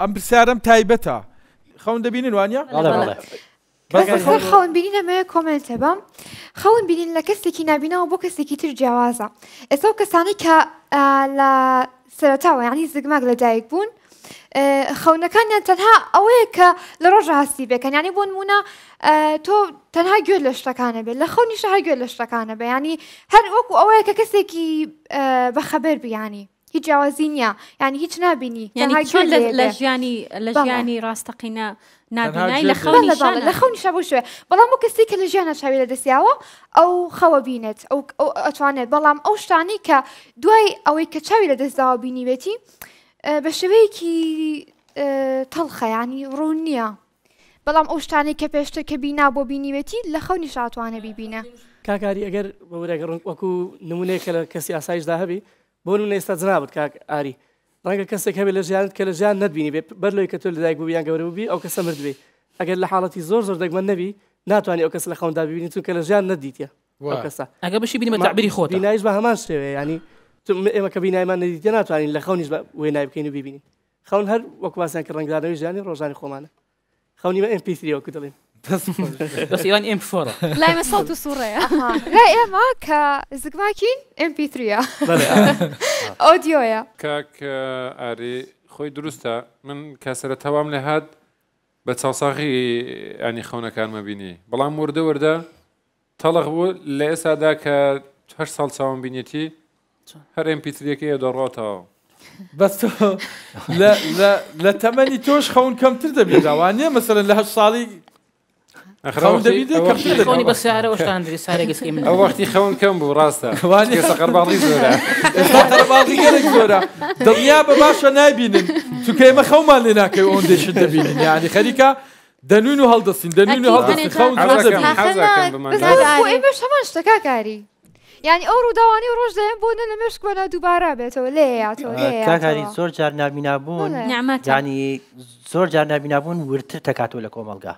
ئەم پرسیارم تایبەتە خەون دەبینن وانە خەون بینین ئەمەیە کۆمنتە بم خەون بینین لە کەسێکی نبینەوە بۆ کەسێکی تر جیاوازە ئێستا کەسانی کە لە سەرتاوە یعنی زگماک لە دایک بوون خەونەکانیان تەنها ئەوەیە کە لە ڕۆژ هەستی بێکەن ینی بۆ نمونە تۆ تەنها گوێ لە شتەکانە بێت لە خەونیشە هەر گوێ لە شتەکانە بە ینی هەر وەکو ئەوەیە کە کەسێکی بەخەبەر بیانی هیچ جیاوازی نییە یعنی هیچ نبینی لە ژیانی لە ژیانی ڕاستەقینە نابینایی لە خەونیش بۆ شوێ بەڵام بۆ کەسی کە لە ژیانە چاوی لە دەستیاوە ئەو خەوە بینێت ئەو ئەتوانێت بەڵام ئەو شتانی کە دوای ئەوەی کە چاوی لە دەستداوە بینیوێتی بە شێوەیەکی تەڵخەیانی ڕوون نییە. بەڵام ئەو شتانی کە پێشتر کە بینا بۆ بینیوێتی لە خەونی شاتوانە بیبینە. کاکاری ئەگەر بەورێگەڕ وەکو نمونەیە کە لە کەسی ئاسایشدا هەبی بۆ لە ئێستا جرابت کاک ئاری ڕەنگە کەسێک هەبێت لە ژیانت کە لە ژیان نبینی بێ بەر لەوەی کە تۆ لە دایک بوویان گەورەبی ئەو کەسە مردبێ ئەگەر لە حاڵەتی زۆر زۆر دەگمە نەبی ناتوانانی ئەو کەس لە خەوندا ببینی چونکە لە ژیان نەدیتە کەسە ئەگە بشی بینمە تعبیری خۆت بینایش بە هەمان شێوێ ینی ئێمە کە بینایمان نەدیتە ناتوانین لە خەونیش وێنای بکەین و ببینین خەون هەر وەکواسیان کە ڕنگدانەوەی ژیانی ڕۆژانی خۆمانە خەونی بە ئەمپیتریەوە کە دەڵێن بس ايران ام فورا لا ما صوت وصوره لا اما كا زكماكين ام بي 3 اوديو يا كاك اري خوي دروستا من كسره توام لهاد بە چاساخی ئەنی خەونەکانمە بینی بەڵام وردە وەردە تەڵق بوو لە ئێستادا کە هەر ساڵ چاوم بینێتی هەر ئەمپیتریەکەی دەڕاتەوە بەس لە تەمەنی تۆش خەون کەمتر دەبێت داوانە مەسەرن لە هە ساڵی خون دەبی خۆنی بە سیارە وەشتان دەری سارێگەسکی من زورا وەختی خەون کەم تو ڕاستە خوما لنا كي گەرەك زۆرە دڵیا بە باشە نایبینن دانونو خەومان لێ ناکەی ئەوەن دێشت دەبینن یعنی خەریکە دەنوون و هەڵدەستین دەنوون و هەڵدەستی خەون بە شەمان شتەکە کاری. ینی ئەو ڕووداوانی ڕۆژ دەێن بۆ نە لەمەش بەە دووبارە بێتەوە لێ آه، کاکاری زۆر جار نبینا بون ینی زۆر جار نبینا بوون ورتر تكاتو لە کۆمەلگا